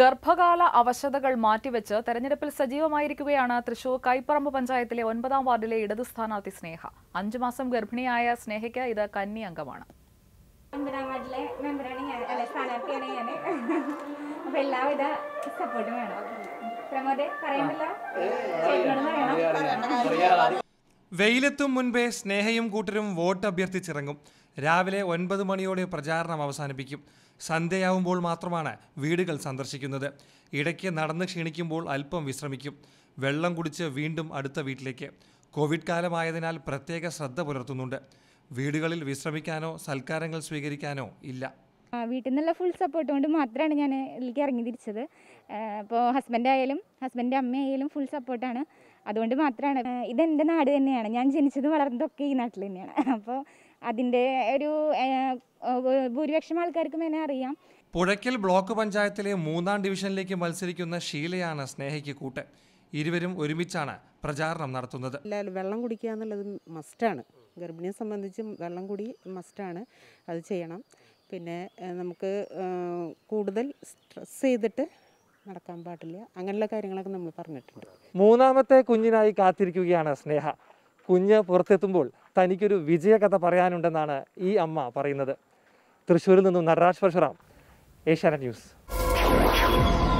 ഗർഭകാല അവശതകൾ മാറ്റിവെച്ച് തെരഞ്ഞെടുപ്പിൽ സജീവമായിരിക്കുകയാണ് തൃശൂർ കൈപ്പറമ്പ് പഞ്ചായത്തിലെ ഒൻപതാം വാർഡിലെ ഇടത് സ്ഥാനാർത്ഥി സ്നേഹ അഞ്ചു മാസം ഗർഭിണിയായ സ്നേഹയ്ക്ക് ഇത് കന്നി അംഗമാണ് സ്ഥാനാർത്ഥിയാണ് പ്രമോദ് പറയണ്ടല്ലോ വെയിലെത്തും മുൻപേ സ്നേഹയും കൂട്ടരും വോട്ട് അഭ്യർത്ഥിച്ചിറങ്ങും രാവിലെ ഒൻപത് മണിയോടെ പ്രചാരണം അവസാനിപ്പിക്കും സന്ധ്യയാവുമ്പോൾ മാത്രമാണ് വീടുകൾ സന്ദർശിക്കുന്നത് ഇടയ്ക്ക് നടന്ന് ക്ഷീണിക്കുമ്പോൾ അല്പം വിശ്രമിക്കും വെള്ളം കുടിച്ച് വീണ്ടും അടുത്ത വീട്ടിലേക്ക് കോവിഡ് കാലമായതിനാൽ പ്രത്യേക ശ്രദ്ധ പുലർത്തുന്നുണ്ട് വീടുകളിൽ വിശ്രമിക്കാനോ സൽക്കാരങ്ങൾ സ്വീകരിക്കാനോ ഇല്ല വീട്ടിൽ നിന്നുള്ള ഫുൾ സപ്പോർട്ട് കൊണ്ട് മാത്രമാണ് ഞാൻ ഇതിലേക്ക് ഇറങ്ങി തിരിച്ചത് അപ്പോൾ ഹസ്ബൻഡ് ആയാലും ഹസ്ബൻഡ് അമ്മയായാലും ഫുൾ സപ്പോർട്ടാണ് അതുകൊണ്ട് മാത്രമാണ് ഇതെൻ്റെ നാട് തന്നെയാണ് ഞാൻ ജനിച്ചതും വളർന്നതൊക്കെ ഈ നാട്ടിൽ തന്നെയാണ് അപ്പോൾ അതിൻ്റെ ഒരു ഭൂരിപക്ഷം ആൾക്കാർക്കും എന്നെ അറിയാം പുഴയ്ക്കൽ ബ്ലോക്ക് പഞ്ചായത്തിലെ മൂന്നാം ഡിവിഷനിലേക്ക് മത്സരിക്കുന്ന ഷീലയാണ് സ്നേഹയ്ക്ക് കൂട്ട് ഇരുവരും ഒരുമിച്ചാണ് പ്രചാരണം നടത്തുന്നത് വെള്ളം കുടിക്കുക എന്നുള്ളത് മസ്റ്റാണ് ഗർഭിണിയെ സംബന്ധിച്ച് വെള്ളം കുടി മസ്റ്റാണ് അത് ചെയ്യണം പിന്നെ നമുക്ക് കൂടുതൽ സ്ട്രെസ് ചെയ്തിട്ട് നടക്കാൻ പാടില്ല അങ്ങനെയുള്ള കാര്യങ്ങളൊക്കെ നമ്മൾ പറഞ്ഞിട്ടുണ്ട് മൂന്നാമത്തെ കുഞ്ഞിനായി കാത്തിരിക്കുകയാണ് സ്നേഹ കുഞ്ഞ് പുറത്തെത്തുമ്പോൾ തനിക്കൊരു വിജയകഥ പറയാനുണ്ടെന്നാണ് ഈ അമ്മ പറയുന്നത് തൃശ്ശൂരിൽ നിന്നും നടരാജ് പരശുറാം ഏഷ്യാനെറ്റ് ന്യൂസ്